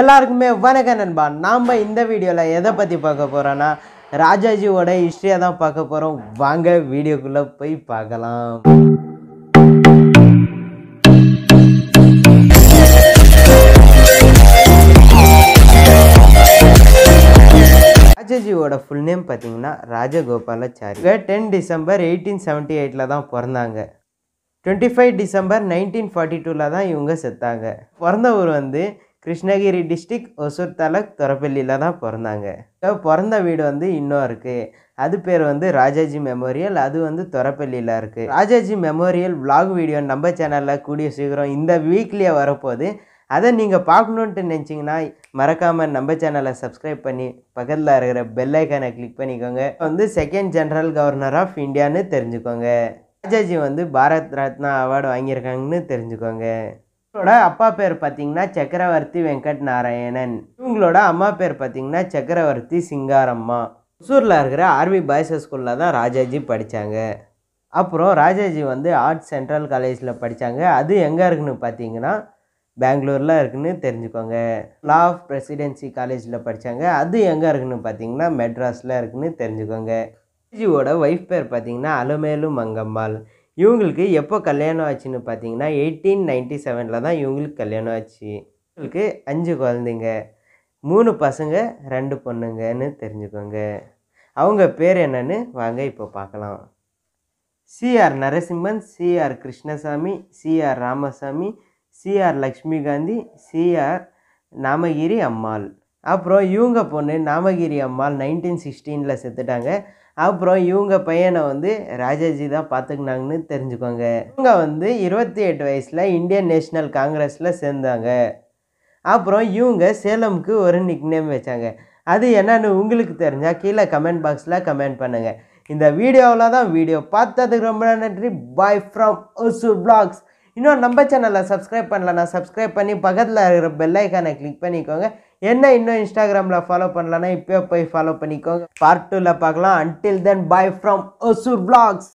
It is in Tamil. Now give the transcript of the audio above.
எல்லாருக்குமே வணக்க நண்பா நாம் இந்த வீடியோவில் எதை பற்றி பார்க்க போகிறோன்னா ராஜாஜியோட ஹிஸ்ட்ரியை தான் பார்க்க போகிறோம் வாங்க வீடியோக்குள்ளே போய் பார்க்கலாம் ராஜாஜியோட ஃபுல் நேம் பார்த்தீங்கன்னா Rajagopalachari ten December eighteen seventy எயிட்டில் தான் பிறந்தாங்க twenty five December nineteen forty டூவில் தான் இவங்க செத்தாங்க பிறந்த ஊர் வந்து கிருஷ்ணகிரி டிஸ்ட்ரிக் ஒசூர் தலக் தொரப்பள்ளியில் தான் பிறந்தாங்க இப்போ பிறந்த வீடு வந்து இன்னும் இருக்குது அது பேர் வந்து ராஜாஜி மெமோரியல் அது வந்து தொரப்பள்ளியில் இருக்குது ராஜாஜி மெமோரியல் விலாக் வீடியோ நம்ம சேனலில் கூடிய சீக்கிரம் இந்த வீக்லியே வரப்போகுது அதை நீங்கள் பார்க்கணுன்ட்டு நினச்சிங்கன்னா மறக்காமல் நம்ம சேனலை சப்ஸ்கிரைப் பண்ணி பக்கத்தில் இருக்கிற பெல்லைக்கானை கிளிக் பண்ணிக்கோங்க வந்து செகண்ட் ஜென்ரல் கவர்னர் ஆஃப் இந்தியான்னு தெரிஞ்சுக்கோங்க ராஜாஜி வந்து பாரத் ரத்னா அவார்டு வாங்கியிருக்காங்கன்னு தெரிஞ்சுக்கோங்க இவங்களோட அப்பா பேர் பார்த்தீங்கன்னா சக்கரவர்த்தி வெங்கட் நாராயணன் இவங்களோட அம்மா பேர் பார்த்தீங்கன்னா சக்கரவர்த்தி சிங்காரம்மா ஒசூரில் இருக்கிற ஆர்மி பாய்ஸ் ஸ்கூலில் தான் ராஜாஜி படித்தாங்க அப்புறம் ராஜாஜி வந்து ஆர்ட்ஸ் சென்ட்ரல் காலேஜில் படித்தாங்க அது எங்கே இருக்குன்னு பார்த்தீங்கன்னா பெங்களூரில் இருக்குன்னு தெரிஞ்சுக்கோங்க லா ஆஃப் பிரசிடென்சி காலேஜில் படித்தாங்க அது எங்கே இருக்குன்னு பார்த்தீங்கன்னா மெட்ராஸில் இருக்குன்னு தெரிஞ்சுக்கோங்க ராஜாஜியோட ஒய்ஃப் பேர் பார்த்தீங்கன்னா அலுமேலு மங்கம்மாள் இவங்களுக்கு எப்போ கல்யாணம் ஆச்சுன்னு பார்த்தீங்கன்னா எயிட்டீன் நைன்டி செவனில் தான் இவங்களுக்கு கல்யாணம் ஆச்சு இவங்களுக்கு அஞ்சு குழந்தைங்க மூணு பசங்க ரெண்டு பொண்ணுங்கன்னு தெரிஞ்சுக்கோங்க அவங்க பேர் என்னன்னு வாங்க இப்போ பார்க்கலாம் CR Narasimhan CR Krishnaswamy CR Ramaswamy CR Lakshmi Gandhi CR Namagiri Ammal அப்புறம் இவங்க பொண்ணு நாமகிரி அம்மாள் நைன்டீன் சிக்ஸ்டீனில் செத்துட்டாங்க அப்புறம் இவங்க பையனை வந்து ராஜாஜி தான் பார்த்துக்கினாங்கன்னு தெரிஞ்சுக்கோங்க இவங்க வந்து இருபத்தி எட்டு வயசில் இந்தியன் நேஷ்னல் காங்கிரஸில் சேர்ந்தாங்க அப்புறம் இவங்க சேலமுக்கு ஒரு நேம் வச்சாங்க அது என்னன்னு உங்களுக்கு தெரிஞ்சால் கீழே கமெண்ட் பாக்ஸில் கமெண்ட் பண்ணுங்கள் இந்த வீடியோவில் தான் வீடியோ பார்த்ததுக்கு ரொம்ப நன்றி பாய் ஃப்ரம் ஒசு பிளாக்ஸ் இன்னொரு நம்ம சேனலில் சப்ஸ்கிரைப் பண்ணலன்னா சப்ஸ்கிரைப் பண்ணி பக்கத்தில் இருக்கிற பெல்லைக்கானை கிளிக் பண்ணிக்கோங்க என்ன இன்னும் இன்ஸ்டாகிராமில் ஃபாலோ பண்ணலன்னா இப்போ போய் ஃபாலோ பண்ணிக்கோங்க பார்ட் டூவில் பார்க்கலாம் until then bye from Hosur blocks